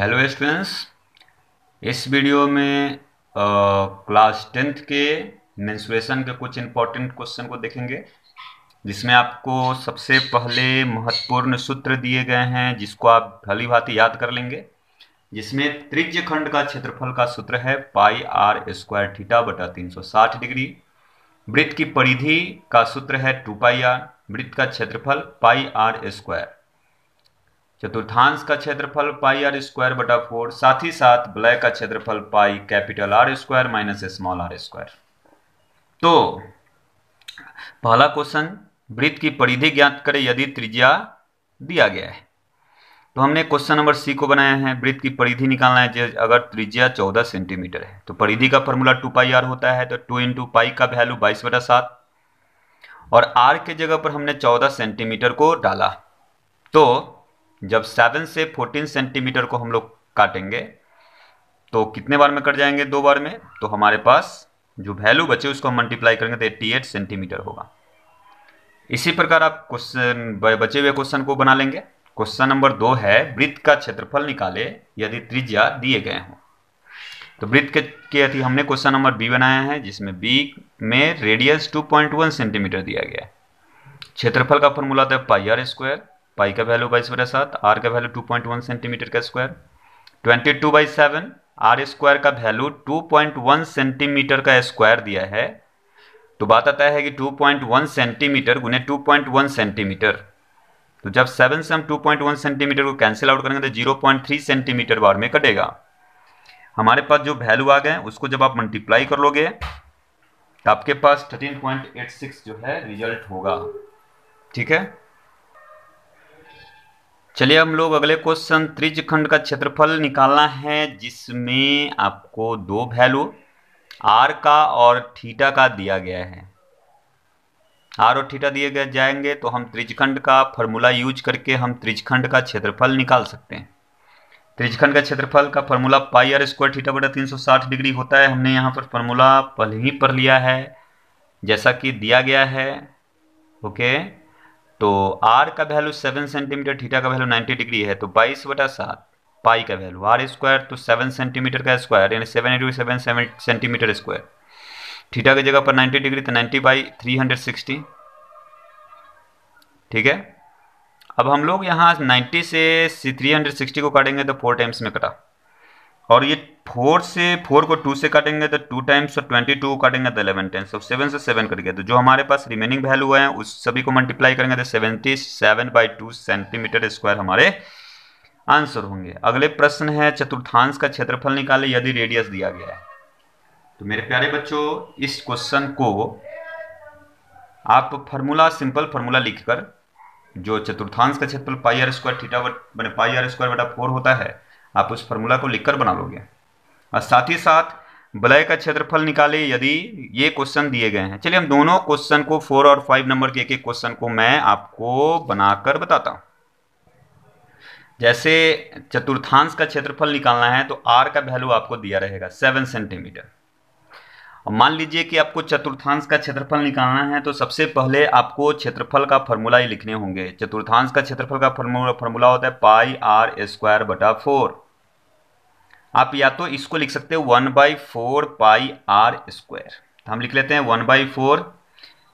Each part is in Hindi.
हेलो स्टूडेंट्स इस वीडियो में क्लास टेंथ के मेंसुरेशन के कुछ इंपॉर्टेंट क्वेश्चन को देखेंगे जिसमें आपको सबसे पहले महत्वपूर्ण सूत्र दिए गए हैं जिसको आप भली भांति याद कर लेंगे जिसमें त्रिज्य खंड का क्षेत्रफल का सूत्र है पाई आर स्क्वायर थीटा बटा तीन सौ साठ डिग्री वृत्त की परिधि का सूत्र है टू पाई आर वृत्त का क्षेत्रफल पाई आर स्क्वायर चतुर्थांश का क्षेत्रफल पाई आर स्क्वायर बटा फोर साथ ही साथ ब्लैक का क्षेत्रफल pi capital R square minus small R square तो पहला क्वेश्चन वृत्त की परिधि ज्ञात करें यदि त्रिज्या दिया गया है तो हमने क्वेश्चन नंबर सी को बनाया है वृत्त की परिधि निकालना है अगर त्रिज्या चौदह सेंटीमीटर है तो परिधि का फॉर्मूला टू पाई आर होता है तो टू इंटू पाई का वैल्यू बाईस बटा सात और आर के जगह पर हमने चौदह सेंटीमीटर को डाला तो जब सेवन से फोर्टीन सेंटीमीटर को हम लोग काटेंगे तो कितने बार में कट जाएंगे दो बार में तो हमारे पास जो वैल्यू बचे उसको हम मल्टीप्लाई करेंगे तो एट्टी एट सेंटीमीटर होगा इसी प्रकार आप क्वेश्चन बचे हुए क्वेश्चन को बना लेंगे क्वेश्चन नंबर दो है वृत्त का क्षेत्रफल निकाले यदि त्रिज्या दिए गए हों तो वृत्त के के अति हमने क्वेश्चन नंबर बी बनाया है जिसमें बी में रेडियस 2.1 सेंटीमीटर दिया गया है क्षेत्रफल का फॉर्मूला था पाई आर स्क्वायर पाई का वैल्यू बाईस बटा सात आर का value two point one centimetre का square twenty two by seven R square का value two point one centimetre का स्क्वायर दिया है तो बात आता है कि टू पॉइंट वन सेंटीमीटर गुने टू पॉइंट वन सेंटीमीटर तो जब सेवन से हम टू पॉइंट वन सेंटीमीटर को कैंसिल आउट करेंगे तो जीरो पॉइंट थ्री सेंटीमीटर बार में कटेगा हमारे पास जो वैल्यू आ गए उसको जब आप मल्टीप्लाई कर लोगे तो आपके पास थर्टीन पॉइंट एट सिक्स जो है रिजल्ट होगा ठीक है चलिए हम लोग अगले क्वेश्चन त्रिजखंड का क्षेत्रफल निकालना है जिसमें आपको दो वैल्यू आर का और थीटा का दिया गया है आर और थीटा दिए गए जाएंगे तो हम त्रिजखंड का फॉर्मूला यूज करके हम त्रिजखंड का क्षेत्रफल निकाल सकते हैं त्रिजखंड का क्षेत्रफल का formula pi R square theta बटा तीन सौ साठ डिग्री होता है हमने यहाँ पर फॉर्मूला पहले ही पढ़ लिया है जैसा कि दिया गया है ओके तो आर का वैल्यू सेवन सेंटीमीटर थीटा का वैल्यू नाइन्टी डिग्री है तो बाईस बटा सात पाई का वैल्यू आर स्क्वायर तो सेवन सेंटीमीटर का स्क्वायर यानी seven into seven centimetre square theta की जगह पर नाइन्टी डिग्री तो ninety by three hundred sixty ठीक है अब हम लोग यहाँ नाइन्टी से थ्री हंड्रेड सिक्सटी को काटेंगे तो फोर टाइम्स में कटा और ये फोर से फोर को टू से काटेंगे तो टू टाइम्स और ट्वेंटी टू काटेंगे तो इलेवन टाइम्स और सेवन से सेवन कट गया तो जो हमारे पास रिमेनिंग वैल्यू है उस सभी को मल्टीप्लाई करेंगे तो seventy seven by two centimetre square हमारे आंसर होंगे अगले प्रश्न है चतुर्थांश का क्षेत्रफल निकाले यदि रेडियस दिया गया है तो मेरे प्यारे बच्चों इस क्वेश्चन को आप फार्मूला सिंपल फार्मूला लिखकर जो चतुर्थांश का क्षेत्रफल pi R square theta pi R square बटा फोर होता है आप उस फॉर्मूला को लिखकर बना लोगे और साथ ही साथ बलय का क्षेत्रफल निकाले यदि ये क्वेश्चन दिए गए हैं चलिए हम दोनों क्वेश्चन को फोर और फाइव नंबर के एक एक क्वेश्चन को मैं आपको बनाकर बताता हूं जैसे चतुर्थांश का क्षेत्रफल निकालना है तो आर का वैल्यू आपको दिया रहेगा सेवन सेंटीमीटर मान लीजिए कि आपको चतुर्थांश का क्षेत्रफल निकालना है तो सबसे पहले आपको क्षेत्रफल का फॉर्मूला ही लिखने होंगे चतुर्थांश का क्षेत्रफल का फॉर्मूला होता है पाई आर स्क्वायर बटा फोर आप या तो इसको लिख सकते हैं one by four pi R square तो हम लिख लेते हैं वन बाई फोर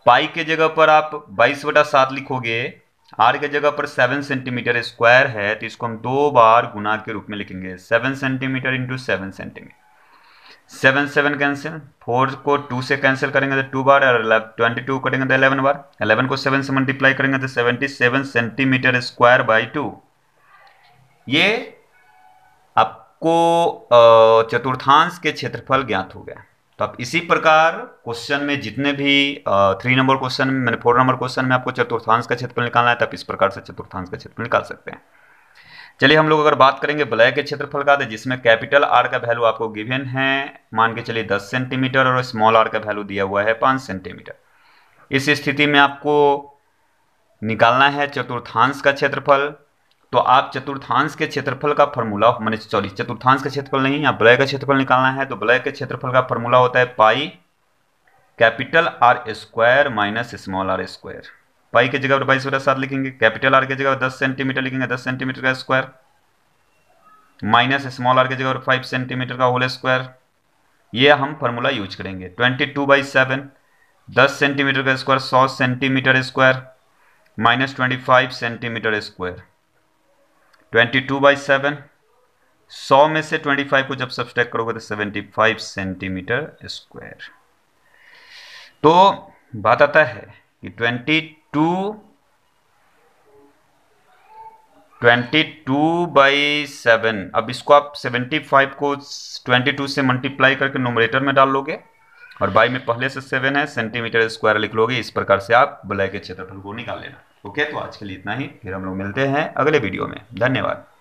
पाई के जगह पर आप बाईस बटा सात लिखोगे आर के जगह पर सेवन सेंटीमीटर स्क्वायर है तो इसको हम दो बार गुना के रूप में लिखेंगे seven centimetre into seven centimetre seven seven cancel four को टू से कैंसिल करेंगे तो टू बार और ट्वेंटी टू करेंगे तो एलेवन बार एलेवन को सेवन से मल्टीप्लाई करेंगे तो seventy seven centimetre square by two ये आपको चतुर्थांश के क्षेत्रफल ज्ञात हो गया तो आप इसी प्रकार क्वेश्चन में जितने भी थ्री नंबर क्वेश्चन में मैंने फोर नंबर क्वेश्चन में आपको चतुर्थांश का क्षेत्रफल निकालना है तो आप इस प्रकार से चतुर्थांश का क्षेत्रफल निकाल सकते हैं चलिए हम लोग अगर बात करेंगे ब्लैक के क्षेत्रफल का तो जिसमें कैपिटल आर का वैल्यू आपको गिवन है मान के चलिए 10 सेंटीमीटर और स्मॉल आर का वैल्यू दिया हुआ है 5 सेंटीमीटर इस स्थिति में आपको निकालना है चतुर्थांश का क्षेत्रफल तो आप चतुर्थांश के क्षेत्रफल का फॉर्मूला मैंने सॉरी चतुर्थांश का क्षेत्रफल नहीं आप ब्लैक का क्षेत्रफल निकालना है तो ब्लैक के क्षेत्रफल का फॉर्मूला होता है pi capital R square minus small R square pi की जगह पर बाईस बटा सात लिखेंगे कैपिटल आर की जगह पर दस सेंटीमीटर लिखेंगे दस सेंटीमीटर का स्क्वायर माइनस स्मॉल आर की जगह पर फाइव सेंटीमीटर का होल स्क्वायर ये हम फॉर्मूला यूज करेंगे ट्वेंटी टू बाई सेवन दस सेंटीमीटर का स्क्वायर सौ centimetre square minus twenty five centimetre square twenty two by seven सौ में से ट्वेंटी फाइव को जब सब्सट्रैक्ट करोगे तो सेवेंटी फाइव सेंटीमीटर स्क्वायर तो बात आता है कि twenty two twenty two by seven अब इसको आप सेवेंटी फाइव को ट्वेंटी टू से मल्टीप्लाई करके नोमरेटर में डाल लोगे और बाई में पहले से सेवन है सेंटीमीटर स्क्वायर लिख लोगे इस प्रकार से आप ब्लैक के क्षेत्रफल को निकाल लेना ओके तो आज के लिए इतना ही फिर हम लोग मिलते हैं अगले वीडियो में धन्यवाद